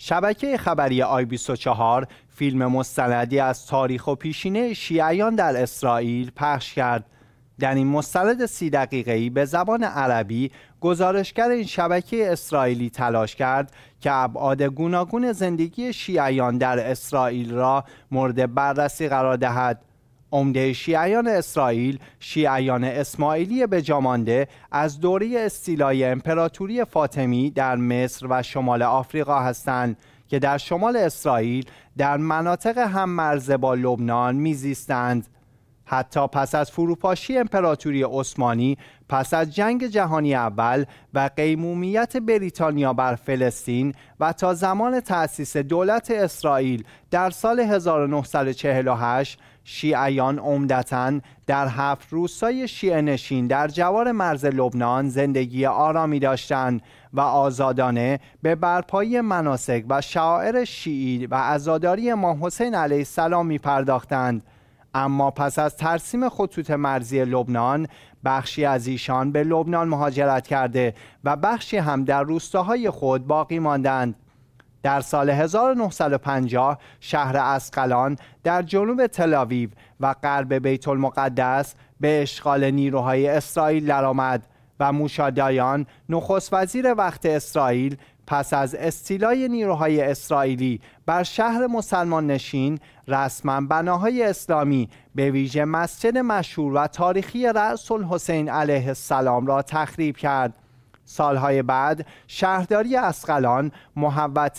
شبکه خبری آی 24 فیلم مستندی از تاریخ و پیشینه شیعیان در اسرائیل پخش کرد. در این مستند سی دقیقه‌ای به زبان عربی گزارشگر این شبکه اسرائیلی تلاش کرد که ابعاد گوناگون زندگی شیعیان در اسرائیل را مورد بررسی قرار دهد. عمده شیعیان اسرائیل شیعیان اسماعیلی جامانده از دوره استیلای امپراتوری فاطمی در مصر و شمال آفریقا هستند که در شمال اسرائیل در مناطق هم مرز با لبنان میزیستند حتی پس از فروپاشی امپراتوری عثمانی پس از جنگ جهانی اول و قیمومیت بریتانیا بر فلسطین و تا زمان تأسیس دولت اسرائیل در سال 1948 شیعیان عمدتا در هفت روستای شیعه نشین در جوار مرز لبنان زندگی آرامی داشتند و آزادانه به برپایی مناسک و شاعر شیعی و عزاداری امام حسین علیه السلام می پرداختند. اما پس از ترسیم خطوط مرزی لبنان بخشی از ایشان به لبنان مهاجرت کرده و بخشی هم در روستاهای خود باقی ماندند در سال 1950 شهر اسقلان در جنوب تلاویو و غرب بیت المقدس به اشغال نیروهای اسرائیل درآمد. و دایان نخست وزیر وقت اسرائیل پس از استیلای نیروهای اسرائیلی بر شهر مسلمان نشین رسما بناهای اسلامی به ویژه مسجد مشهور و تاریخی رأس الحسین علیه السلام را تخریب کرد سالهای بعد شهرداری اسقلان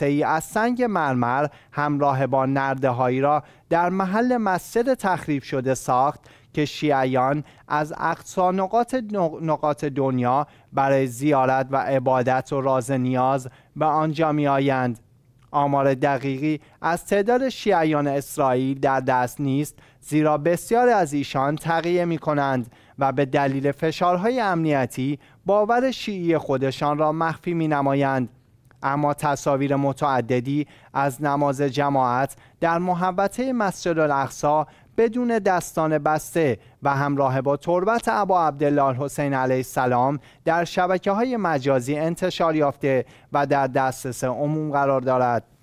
ای از سنگ مرمر همراه با هایی را در محل مسجد تخریب شده ساخت که شیعیان از اقصا نقاط, نقاط دنیا برای زیارت و عبادت و راز نیاز به آنجا میآیند آمار دقیقی از تعداد شیعیان اسرائیل در دست نیست زیرا بسیار از ایشان تقیه می کنند و به دلیل فشارهای امنیتی باور شیعی خودشان را مخفی می نمایند. اما تصاویر متعددی از نماز جماعت در محوطه مسجد الاقصا بدون دستان بسته و همراه با تربت عبا عبدالله حسین علیه السلام در شبکه های مجازی انتشار یافته و در دسترس عموم قرار دارد.